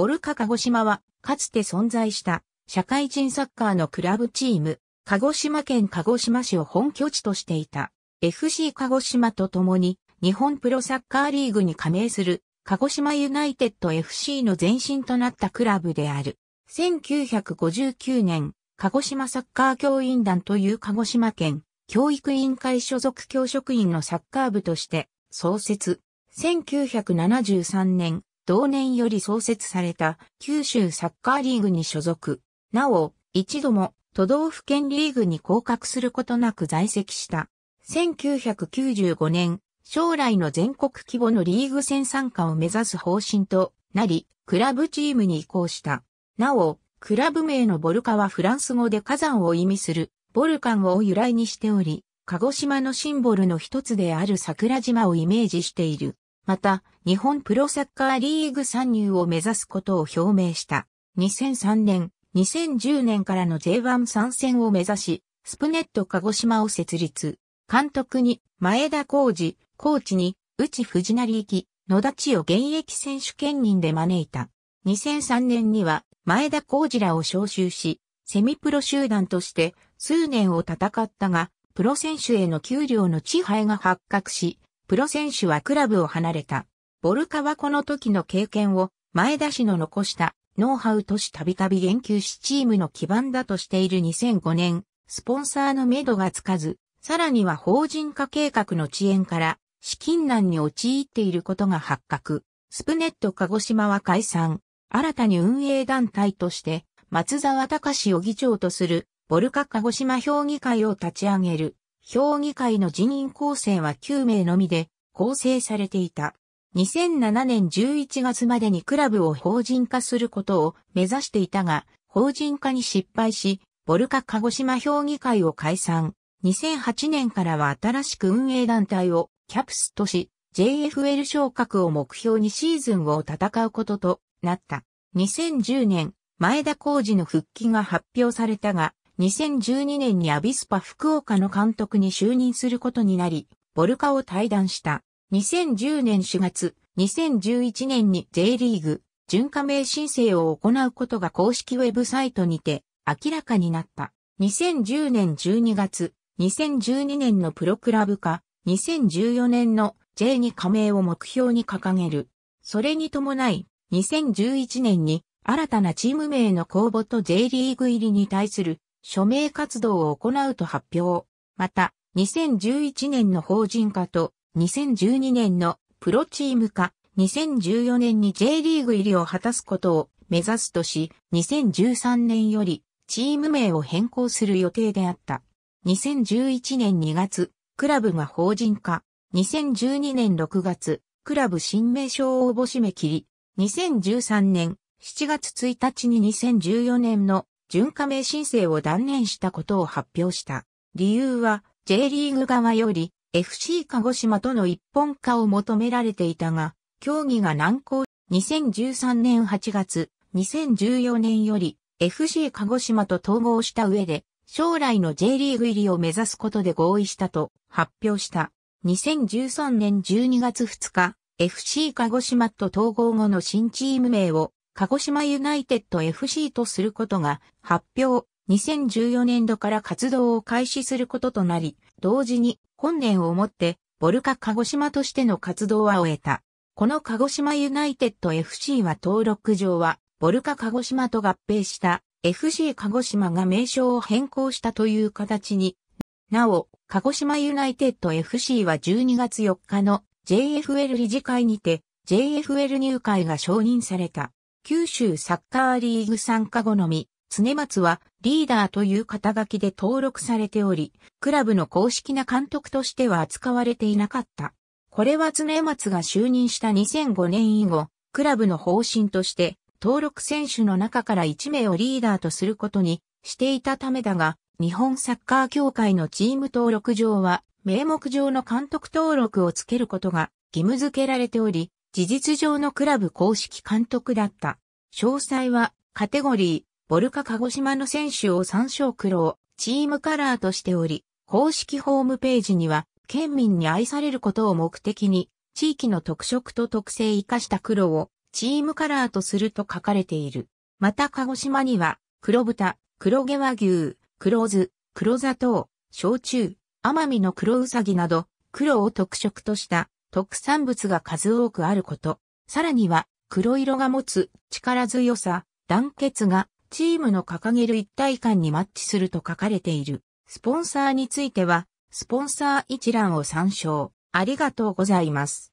ボルカ鹿児島は、かつて存在した、社会人サッカーのクラブチーム、鹿児島県鹿児島市を本拠地としていた、FC 鹿児島と共に、日本プロサッカーリーグに加盟する、鹿児島ユナイテッド FC の前身となったクラブである。1959年、鹿児島サッカー教員団という鹿児島県教育委員会所属教職員のサッカー部として創設。1973年、同年より創設された九州サッカーリーグに所属。なお、一度も都道府県リーグに降格することなく在籍した。1995年、将来の全国規模のリーグ戦参加を目指す方針となり、クラブチームに移行した。なお、クラブ名のボルカはフランス語で火山を意味する、ボルカンを由来にしており、鹿児島のシンボルの一つである桜島をイメージしている。また、日本プロサッカーリーグ参入を目指すことを表明した。2003年、2010年からの J1 参戦を目指し、スプネット鹿児島を設立。監督に前田浩二、コーチに内藤成行、野田千代現役選手兼任で招いた。2003年には前田浩二らを招集し、セミプロ集団として数年を戦ったが、プロ選手への給料の支配が発覚し、プロ選手はクラブを離れた。ボルカはこの時の経験を前田氏の残したノウハウとしたびたび言及しチームの基盤だとしている2005年、スポンサーのめどがつかず、さらには法人化計画の遅延から資金難に陥っていることが発覚。スプネット鹿児島は解散。新たに運営団体として松沢隆を議長とするボルカ鹿児島評議会を立ち上げる。評議会の人員構成は9名のみで構成されていた。2007年11月までにクラブを法人化することを目指していたが、法人化に失敗し、ボルカ鹿児島評議会を解散。2008年からは新しく運営団体をキャプスとし、JFL 昇格を目標にシーズンを戦うこととなった。2010年、前田浩二の復帰が発表されたが、2012年にアビスパ福岡の監督に就任することになり、ボルカを退団した。2010年4月、2011年に J リーグ、準加盟申請を行うことが公式ウェブサイトにて明らかになった。2010年12月、2012年のプロクラブ化、2014年の J に加盟を目標に掲げる。それに伴い、2011年に新たなチーム名の公募と J リーグ入りに対する署名活動を行うと発表。また、2011年の法人化と、2012年のプロチーム化、2014年に J リーグ入りを果たすことを目指すとし、2013年よりチーム名を変更する予定であった。2011年2月、クラブが法人化。2012年6月、クラブ新名称応募締め切り。2013年7月1日に2014年の準加盟申請を断念したことを発表した。理由は J リーグ側より FC 鹿児島との一本化を求められていたが、協議が難航。2013年8月、2014年より FC 鹿児島と統合した上で、将来の J リーグ入りを目指すことで合意したと発表した。2013年12月2日、FC 鹿児島と統合後の新チーム名を鹿児島ユナイテッド FC とすることが発表、2014年度から活動を開始することとなり、同時に本年をもってボルカ鹿児島としての活動は終えた。この鹿児島ユナイテッド FC は登録上はボルカ鹿児島と合併した FC 鹿児島が名称を変更したという形に、なお、鹿児島ユナイテッド FC は12月4日の JFL 理事会にて JFL 入会が承認された。九州サッカーリーグ参加後のみ、常松はリーダーという肩書きで登録されており、クラブの公式な監督としては扱われていなかった。これは常松が就任した2005年以後、クラブの方針として登録選手の中から1名をリーダーとすることにしていたためだが、日本サッカー協会のチーム登録上は名目上の監督登録をつけることが義務付けられており、事実上のクラブ公式監督だった。詳細は、カテゴリー、ボルカ鹿児島の選手を参照苦労、チームカラーとしており、公式ホームページには、県民に愛されることを目的に、地域の特色と特性生かした黒を、チームカラーとすると書かれている。また鹿児島には、黒豚、黒毛和牛、黒酢、黒砂糖、焼酎、奄美の黒うさぎなど、黒を特色とした特産物が数多くあること、さらには黒色が持つ力強さ、団結がチームの掲げる一体感にマッチすると書かれている。スポンサーについては、スポンサー一覧を参照。ありがとうございます。